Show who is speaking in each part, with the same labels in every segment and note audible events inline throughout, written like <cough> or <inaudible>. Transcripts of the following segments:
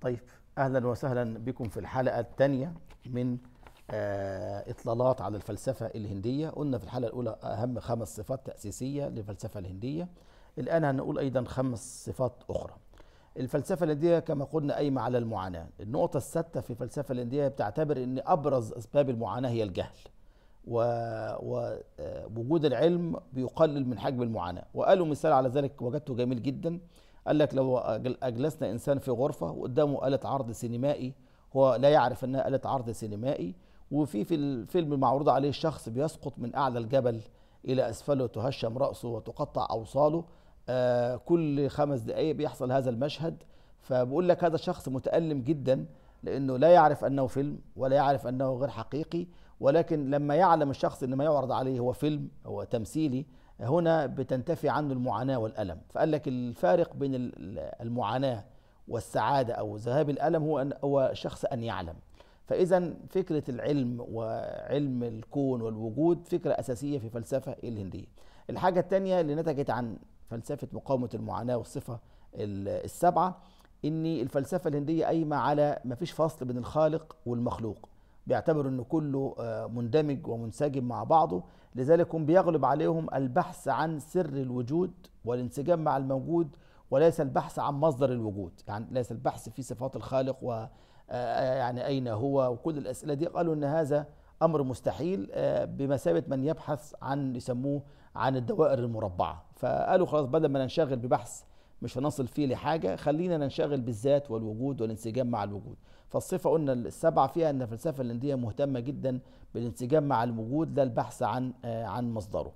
Speaker 1: طيب اهلا وسهلا بكم في الحلقه الثانيه من آه، اطلالات على الفلسفه الهنديه قلنا في الحلقه الاولى اهم خمس صفات تاسيسيه للفلسفه الهنديه الان هنقول ايضا خمس صفات اخرى الفلسفه الهنديه كما قلنا قايمه على المعاناه النقطه السادسه في الفلسفه الهنديه بتعتبر ان ابرز اسباب المعاناه هي الجهل ووجود آه، العلم بيقلل من حجم المعاناه وقالوا مثال على ذلك وجدته جميل جدا قال لك لو اجلسنا انسان في غرفه وقدامه آلة عرض سينمائي هو لا يعرف انها آلة عرض سينمائي وفي في الفيلم معروض عليه الشخص بيسقط من اعلى الجبل الى اسفله تهشم راسه وتقطع اوصاله آه كل خمس دقائق بيحصل هذا المشهد فبقول لك هذا الشخص متالم جدا لانه لا يعرف انه فيلم ولا يعرف انه غير حقيقي ولكن لما يعلم الشخص ان ما يعرض عليه هو فيلم هو تمثيلي هنا بتنتفي عنه المعاناة والألم فقال لك الفارق بين المعاناة والسعادة أو ذهاب الألم هو أن هو شخص أن يعلم فإذا فكرة العلم وعلم الكون والوجود فكرة أساسية في الفلسفة الهندية الحاجة الثانية اللي نتجت عن فلسفة مقاومة المعاناة والصفة السبعة ان الفلسفه الهنديه قايمه على ما فيش فصل بين الخالق والمخلوق بيعتبروا ان كله آه، مندمج ومنسجم مع بعضه لذلك هم بيغلب عليهم البحث عن سر الوجود والانسجام مع الموجود وليس البحث عن مصدر الوجود يعني ليس البحث في صفات الخالق و آه، آه، يعني اين هو وكل الاسئله دي قالوا ان هذا امر مستحيل بمثابه من يبحث عن يسموه عن الدوائر المربعه فقالوا خلاص بدل ما ننشغل ببحث مش هنصل فيه لحاجة خلينا ننشغل بالذات والوجود والانسجام مع الوجود فالصفة قلنا السبعة فيها أن الفلسفة الهندية مهتمة جدا بالانسجام مع الوجود لا البحث عن آه، عن مصدره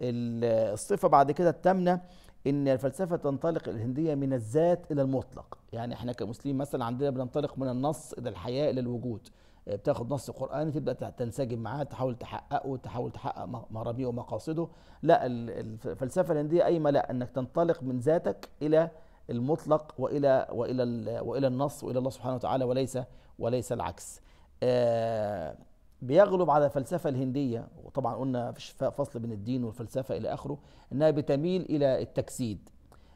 Speaker 1: الصفة بعد كده التامنة ان الفلسفه تنطلق الهنديه من الذات الى المطلق يعني احنا كمسلمين مثلا عندنا بننطلق من النص الى الحياه الى الوجود بتاخد نص قراني تبدا تنسجم معاه تحاول تحققه تحاول تحقق مراميه ومقاصده لا الفلسفه الهنديه قايمه لا انك تنطلق من ذاتك الى المطلق والى والى والى النص والى الله سبحانه وتعالى وليس وليس العكس آه، بيغلب على الفلسفه الهنديه وطبعا قلنا فيش فصل بين الدين والفلسفه الى اخره انها بتميل الى التجسيد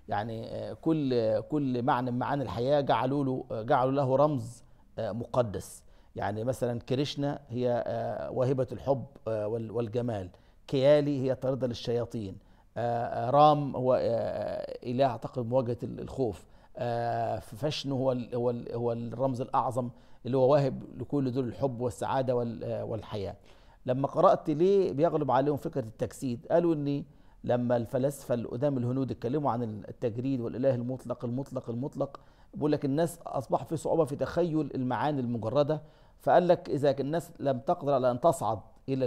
Speaker 1: يعني آه، كل كل معنى من معاني الحياه جعلوا له جعلوا له رمز آه، مقدس يعني مثلا كريشنا هي آه، واهبة الحب آه، والجمال كيالي هي طاردة للشياطين آه، رام هو إله أعتقد مواجهة الخوف فشن هو هو هو الرمز الأعظم اللي هو واهب لكل دول الحب والسعادة والحياة لما قرأت ليه بيغلب عليهم فكرة التجسيد قالوا إن لما الفلاسفه القدام الهنود اتكلموا عن التجريد والاله المطلق المطلق المطلق بيقول لك الناس اصبح في صعوبه في تخيل المعاني المجرده فقال لك اذا الناس لم تقدر على ان تصعد الى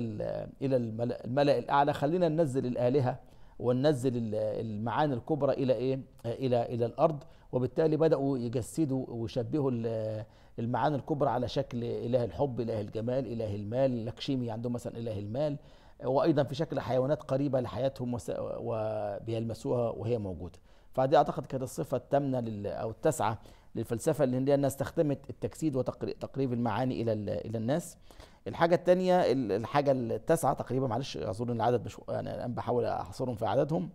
Speaker 1: الى الملا الاعلى خلينا ننزل الالهه وننزل المعاني الكبرى الى ايه الى الى الارض وبالتالي بداوا يجسدوا ويشبهوا المعاني الكبرى على شكل اله الحب اله الجمال اله المال لكشيمي عندهم مثلا اله المال وايضا في شكل حيوانات قريبه لحياتهم وبيلمسوها وهي موجوده فدي اعتقد كانت الصفه التامنه لل... او التاسعه للفلسفه الهنديه انها استخدمت التجسيد وتقريب المعاني الى الى الناس الحاجه الثانيه الحاجه التاسعه تقريبا معلش اظن العدد مش يعني انا بحاول احصرهم في عددهم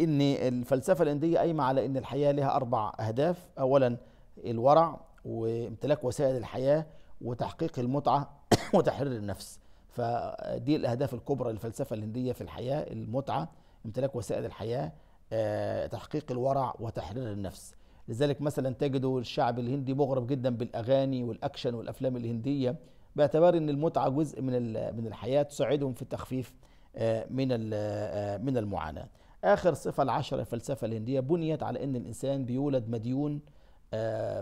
Speaker 1: ان الفلسفه الهنديه قايمه على ان الحياه لها اربع اهداف اولا الورع وامتلاك وسائل الحياه وتحقيق المتعه <coughs> وتحرير النفس فدي الاهداف الكبرى للفلسفه الهنديه في الحياه المتعه امتلاك وسائل الحياه آه، تحقيق الورع وتحرير النفس لذلك مثلا تجدوا الشعب الهندي مغرم جدا بالاغاني والاكشن والافلام الهنديه باعتبار ان المتعه جزء من من الحياه تساعدهم في التخفيف آه، من آه، من المعاناه. اخر صفه العشره الفلسفه الهنديه بنيت على ان الانسان بيولد مديون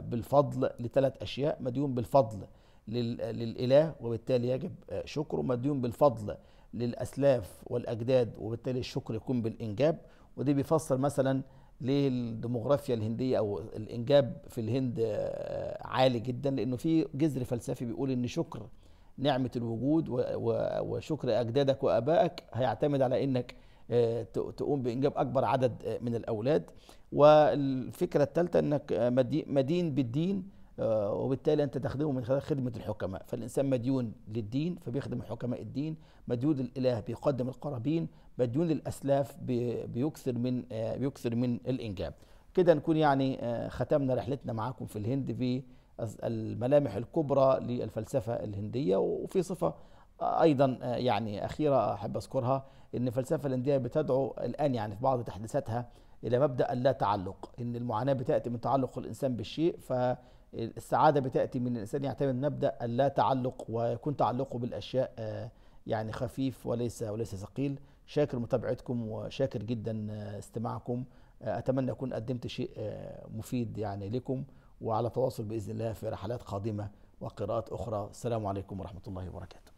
Speaker 1: بالفضل لثلاث اشياء، مديون بالفضل للإله وبالتالي يجب شكره مديون بالفضل للأسلاف والأجداد وبالتالي الشكر يكون بالإنجاب ودي بيفسر مثلا ليه الديموغرافيا الهندية أو الإنجاب في الهند آه، عالي جدا لأنه في جذر فلسفي بيقول إن شكر نعمة الوجود وشكر أجدادك وآبائك هيعتمد على إنك آه، تقوم بإنجاب أكبر عدد آه، من الأولاد والفكرة الثالثة إنك مدين بالدين آه، وبالتالي انت تخدمه من خلال خدمه الحكماء فالانسان مديون للدين فبيخدم حكماء الدين مديون للاله بيقدم القرابين مديون للاسلاف بيكثر من آه، بيكثر من الانجاب كده نكون يعني آه، ختمنا رحلتنا معاكم في الهند في الملامح الكبرى للفلسفه الهنديه وفي صفه ايضا يعني اخيره احب اذكرها ان الفلسفه الهنديه بتدعو الان يعني في بعض تحديثاتها الى مبدا اللا تعلق ان المعاناه بتاتي من تعلق الانسان بالشيء ف السعاده بتاتي من الانسان يعتمد مبدا اللا تعلق ويكون تعلقه بالاشياء آه، يعني خفيف وليس وليس ثقيل شاكر متابعتكم وشاكر جدا آه، استماعكم آه، اتمنى اكون قدمت شيء مفيد يعني لكم وعلى تواصل باذن الله في رحلات قادمه وقراءات اخرى السلام عليكم ورحمه الله وبركاته